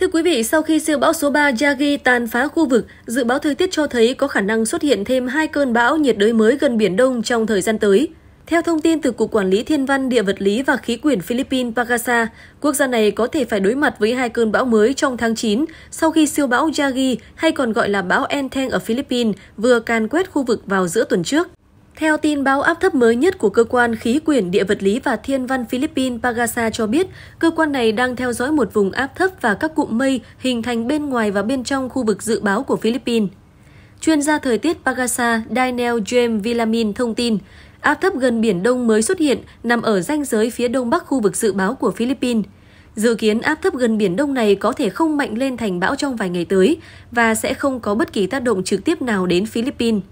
Thưa quý vị, sau khi siêu bão số 3 Yagi tàn phá khu vực, dự báo thời tiết cho thấy có khả năng xuất hiện thêm hai cơn bão nhiệt đới mới gần Biển Đông trong thời gian tới. Theo thông tin từ Cục Quản lý Thiên văn, Địa vật lý và Khí quyển Philippines Pagasa, quốc gia này có thể phải đối mặt với hai cơn bão mới trong tháng 9 sau khi siêu bão Yagi hay còn gọi là bão Enteng ở Philippines vừa càn quét khu vực vào giữa tuần trước. Theo tin báo áp thấp mới nhất của cơ quan khí quyển địa vật lý và thiên văn Philippines Pagasa cho biết, cơ quan này đang theo dõi một vùng áp thấp và các cụm mây hình thành bên ngoài và bên trong khu vực dự báo của Philippines. Chuyên gia thời tiết Pagasa Daniel James Villamin thông tin, áp thấp gần Biển Đông mới xuất hiện nằm ở ranh giới phía đông bắc khu vực dự báo của Philippines. Dự kiến áp thấp gần Biển Đông này có thể không mạnh lên thành bão trong vài ngày tới và sẽ không có bất kỳ tác động trực tiếp nào đến Philippines.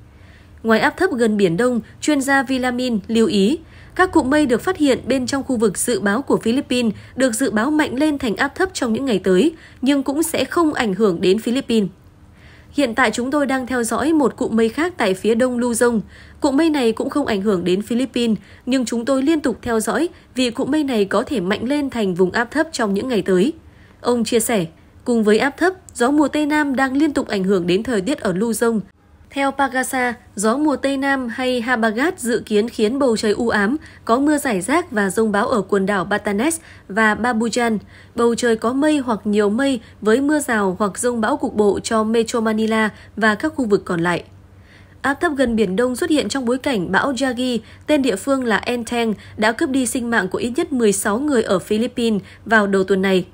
Ngoài áp thấp gần Biển Đông, chuyên gia Vilamin lưu ý, các cụm mây được phát hiện bên trong khu vực dự báo của Philippines được dự báo mạnh lên thành áp thấp trong những ngày tới, nhưng cũng sẽ không ảnh hưởng đến Philippines. Hiện tại chúng tôi đang theo dõi một cụm mây khác tại phía đông Luzon. Cụm mây này cũng không ảnh hưởng đến Philippines, nhưng chúng tôi liên tục theo dõi vì cụm mây này có thể mạnh lên thành vùng áp thấp trong những ngày tới. Ông chia sẻ, cùng với áp thấp, gió mùa Tây Nam đang liên tục ảnh hưởng đến thời tiết ở Luzon, theo Pagasa, gió mùa Tây Nam hay Habagat dự kiến khiến bầu trời u ám, có mưa rải rác và rông bão ở quần đảo Batanes và Babujan. Bầu trời có mây hoặc nhiều mây với mưa rào hoặc rông bão cục bộ cho Metro Manila và các khu vực còn lại. Áp thấp gần Biển Đông xuất hiện trong bối cảnh bão Yagi, tên địa phương là Enteng, đã cướp đi sinh mạng của ít nhất 16 người ở Philippines vào đầu tuần này.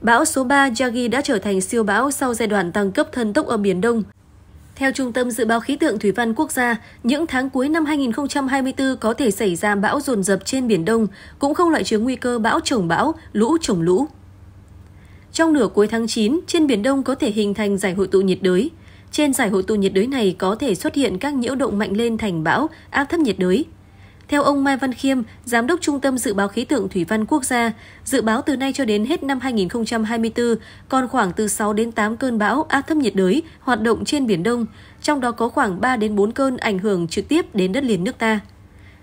Bão số 3 Yagi đã trở thành siêu bão sau giai đoạn tăng cấp thân tốc ở Biển Đông. Theo Trung tâm Dự báo Khí tượng Thủy văn Quốc gia, những tháng cuối năm 2024 có thể xảy ra bão rồn rập trên Biển Đông, cũng không loại trừ nguy cơ bão trồng bão, lũ trồng lũ. Trong nửa cuối tháng 9, trên Biển Đông có thể hình thành giải hội tụ nhiệt đới. Trên giải hội tụ nhiệt đới này có thể xuất hiện các nhiễu động mạnh lên thành bão, áp thấp nhiệt đới, theo ông Mai Văn Khiêm, Giám đốc Trung tâm Dự báo Khí tượng Thủy văn Quốc gia, dự báo từ nay cho đến hết năm 2024 còn khoảng từ 6 đến 8 cơn bão áp thấp nhiệt đới hoạt động trên Biển Đông, trong đó có khoảng 3 đến 4 cơn ảnh hưởng trực tiếp đến đất liền nước ta.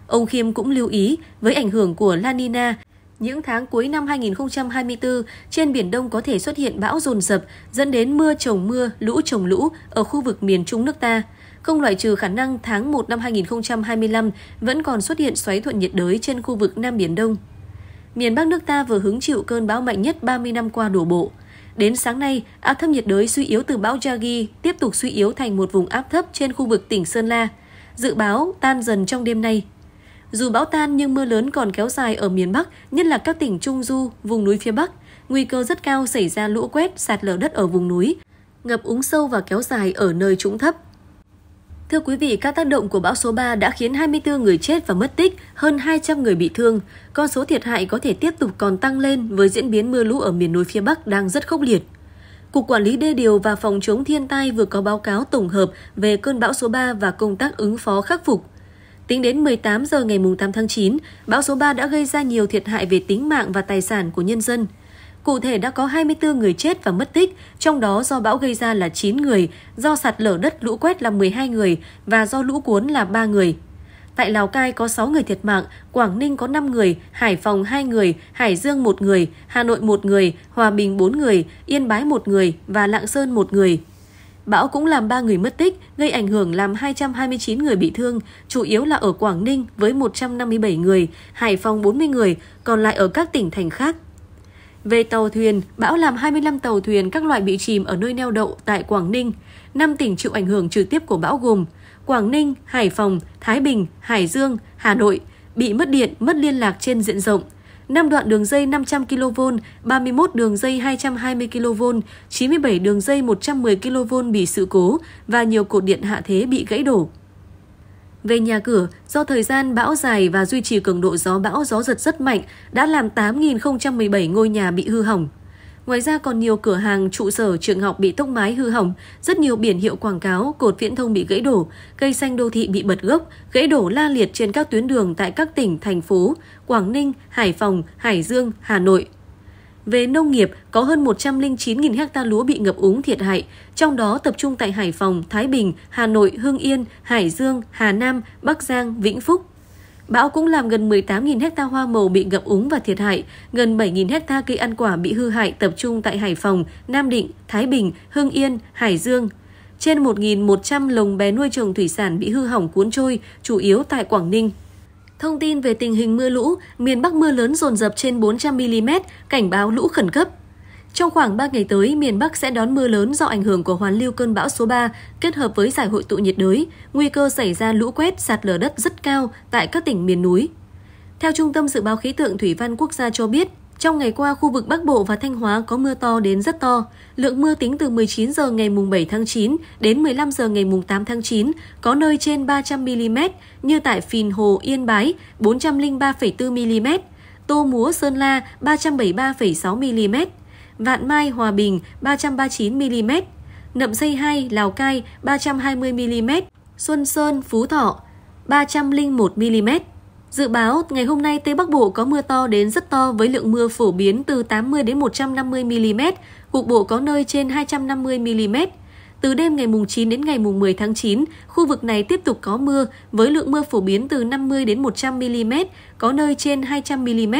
Ông Khiêm cũng lưu ý, với ảnh hưởng của La Nina, những tháng cuối năm 2024, trên Biển Đông có thể xuất hiện bão rồn rập, dẫn đến mưa trồng mưa, lũ trồng lũ ở khu vực miền Trung nước ta. Không loại trừ khả năng tháng 1 năm 2025 vẫn còn xuất hiện xoáy thuận nhiệt đới trên khu vực Nam Biển Đông. Miền Bắc nước ta vừa hứng chịu cơn bão mạnh nhất 30 năm qua đổ bộ. Đến sáng nay, áp thấp nhiệt đới suy yếu từ bão Yagi tiếp tục suy yếu thành một vùng áp thấp trên khu vực tỉnh Sơn La. Dự báo tan dần trong đêm nay. Dù bão tan nhưng mưa lớn còn kéo dài ở miền Bắc, nhất là các tỉnh Trung Du, vùng núi phía Bắc. Nguy cơ rất cao xảy ra lũ quét, sạt lở đất ở vùng núi, ngập úng sâu và kéo dài ở nơi trũng thấp. Thưa quý vị, các tác động của bão số 3 đã khiến 24 người chết và mất tích, hơn 200 người bị thương. Con số thiệt hại có thể tiếp tục còn tăng lên với diễn biến mưa lũ ở miền núi phía Bắc đang rất khốc liệt. Cục Quản lý Đê điều và Phòng chống thiên tai vừa có báo cáo tổng hợp về cơn bão số 3 và công tác ứng phó khắc phục. Tính đến 18 giờ ngày 8 tháng 9, bão số 3 đã gây ra nhiều thiệt hại về tính mạng và tài sản của nhân dân – Cụ thể đã có 24 người chết và mất tích, trong đó do bão gây ra là 9 người, do sạt lở đất lũ quét là 12 người và do lũ cuốn là 3 người. Tại Lào Cai có 6 người thiệt mạng, Quảng Ninh có 5 người, Hải Phòng 2 người, Hải Dương 1 người, Hà Nội 1 người, Hòa Bình 4 người, Yên Bái 1 người và Lạng Sơn 1 người. Bão cũng làm 3 người mất tích, gây ảnh hưởng làm 229 người bị thương, chủ yếu là ở Quảng Ninh với 157 người, Hải Phòng 40 người, còn lại ở các tỉnh thành khác. Về tàu thuyền, bão làm 25 tàu thuyền các loại bị chìm ở nơi neo đậu tại Quảng Ninh. 5 tỉnh chịu ảnh hưởng trực tiếp của bão gồm Quảng Ninh, Hải Phòng, Thái Bình, Hải Dương, Hà Nội bị mất điện, mất liên lạc trên diện rộng. 5 đoạn đường dây 500 kV, 31 đường dây 220 kV, 97 đường dây 110 kV bị sự cố và nhiều cột điện hạ thế bị gãy đổ. Về nhà cửa, do thời gian bão dài và duy trì cường độ gió bão gió giật rất mạnh đã làm 8.017 ngôi nhà bị hư hỏng. Ngoài ra còn nhiều cửa hàng, trụ sở, trường học bị tốc mái hư hỏng, rất nhiều biển hiệu quảng cáo, cột viễn thông bị gãy đổ, cây xanh đô thị bị bật gốc, gãy đổ la liệt trên các tuyến đường tại các tỉnh, thành phố Quảng Ninh, Hải Phòng, Hải Dương, Hà Nội. Về nông nghiệp, có hơn 109.000 ha lúa bị ngập úng thiệt hại, trong đó tập trung tại Hải Phòng, Thái Bình, Hà Nội, Hưng Yên, Hải Dương, Hà Nam, Bắc Giang, Vĩnh Phúc. Bão cũng làm gần 18.000 ha hoa màu bị ngập úng và thiệt hại, gần 7.000 ha cây ăn quả bị hư hại tập trung tại Hải Phòng, Nam Định, Thái Bình, Hưng Yên, Hải Dương. Trên 1.100 lồng bé nuôi trồng thủy sản bị hư hỏng cuốn trôi, chủ yếu tại Quảng Ninh, Thông tin về tình hình mưa lũ, miền Bắc mưa lớn dồn dập trên 400mm, cảnh báo lũ khẩn cấp. Trong khoảng 3 ngày tới, miền Bắc sẽ đón mưa lớn do ảnh hưởng của hoàn lưu cơn bão số 3 kết hợp với giải hội tụ nhiệt đới, nguy cơ xảy ra lũ quét, sạt lở đất rất cao tại các tỉnh miền núi. Theo Trung tâm Dự báo Khí tượng Thủy văn Quốc gia cho biết, trong ngày qua, khu vực Bắc Bộ và Thanh Hóa có mưa to đến rất to. Lượng mưa tính từ 19 giờ ngày mùng 7 tháng 9 đến 15 giờ ngày mùng 8 tháng 9, có nơi trên 300 mm như tại Phìn Hồ, Yên Bái 403,4 mm, Tô Múa, Sơn La 373,6 mm, Vạn Mai, Hòa Bình 339 mm, Nậm Dây hai Lào Cai 320 mm, Xuân Sơn, Phú Thọ 301 mm. Dự báo ngày hôm nay Tây Bắc Bộ có mưa to đến rất to với lượng mưa phổ biến từ 80 đến 150 mm, cục bộ có nơi trên 250 mm. Từ đêm ngày mùng 9 đến ngày mùng 10 tháng 9, khu vực này tiếp tục có mưa với lượng mưa phổ biến từ 50 đến 100 mm, có nơi trên 200 mm.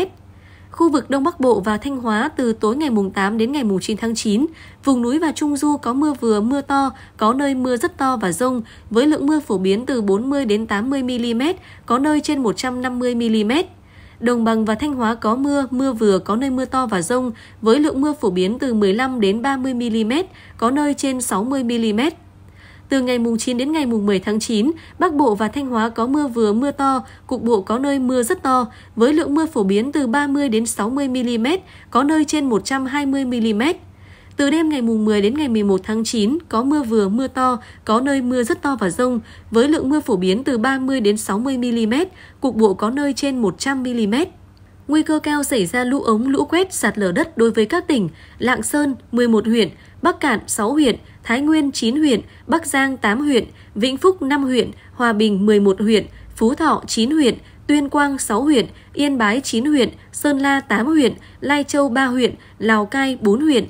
Khu vực Đông Bắc Bộ và Thanh Hóa từ tối ngày mùng 8 đến ngày mùng 9 tháng 9, vùng núi và Trung Du có mưa vừa mưa to, có nơi mưa rất to và rông, với lượng mưa phổ biến từ 40 đến 80 mm, có nơi trên 150 mm. Đồng bằng và Thanh Hóa có mưa, mưa vừa có nơi mưa to và rông, với lượng mưa phổ biến từ 15 đến 30 mm, có nơi trên 60 mm. Từ ngày mùng 9 đến ngày mùng 10 tháng 9, Bắc Bộ và Thanh Hóa có mưa vừa mưa to, cục bộ có nơi mưa rất to, với lượng mưa phổ biến từ 30 đến 60 mm, có nơi trên 120 mm. Từ đêm ngày mùng 10 đến ngày 11 tháng 9, có mưa vừa mưa to, có nơi mưa rất to và rông, với lượng mưa phổ biến từ 30 đến 60 mm, cục bộ có nơi trên 100 mm nguy cơ cao xảy ra lũ ống, lũ quét, sạt lở đất đối với các tỉnh Lạng Sơn 11 huyện, Bắc Cạn 6 huyện, Thái Nguyên 9 huyện, Bắc Giang 8 huyện, Vĩnh Phúc 5 huyện, Hòa Bình 11 huyện, Phú Thọ 9 huyện, Tuyên Quang 6 huyện, Yên Bái 9 huyện, Sơn La 8 huyện, Lai Châu 3 huyện, Lào Cai 4 huyện.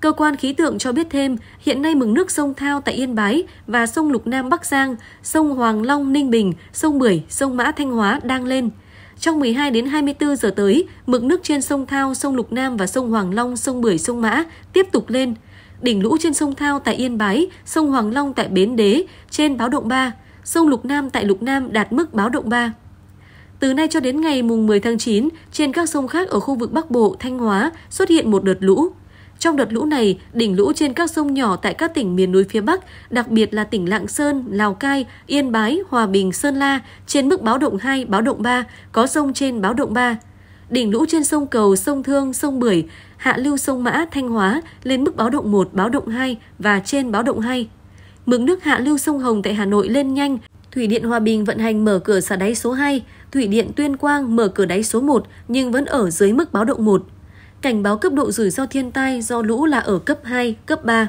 Cơ quan khí tượng cho biết thêm, hiện nay mực nước sông Thao tại Yên Bái và sông Lục Nam Bắc Giang, sông Hoàng Long Ninh Bình, sông Bưởi, sông Mã Thanh Hóa đang lên – trong 12 đến 24 giờ tới, mực nước trên sông Thao, sông Lục Nam và sông Hoàng Long, sông Bưởi, sông Mã tiếp tục lên. Đỉnh lũ trên sông Thao tại Yên Bái, sông Hoàng Long tại Bến Đế trên báo động 3, sông Lục Nam tại Lục Nam đạt mức báo động 3. Từ nay cho đến ngày mùng 10 tháng 9, trên các sông khác ở khu vực Bắc Bộ, Thanh Hóa xuất hiện một đợt lũ. Trong đợt lũ này, đỉnh lũ trên các sông nhỏ tại các tỉnh miền núi phía Bắc, đặc biệt là tỉnh Lạng Sơn, Lào Cai, Yên Bái, Hòa Bình, Sơn La trên mức báo động 2, báo động 3, có sông trên báo động 3. Đỉnh lũ trên sông Cầu, sông Thương, sông Bưởi, hạ lưu sông Mã, Thanh Hóa lên mức báo động 1, báo động 2 và trên báo động 2. Mực nước hạ lưu sông Hồng tại Hà Nội lên nhanh, Thủy điện Hòa Bình vận hành mở cửa xả đáy số 2, Thủy điện Tuyên Quang mở cửa đáy số 1 nhưng vẫn ở dưới mức báo động 1. Cảnh báo cấp độ rủi ro thiên tai do lũ là ở cấp 2, cấp 3.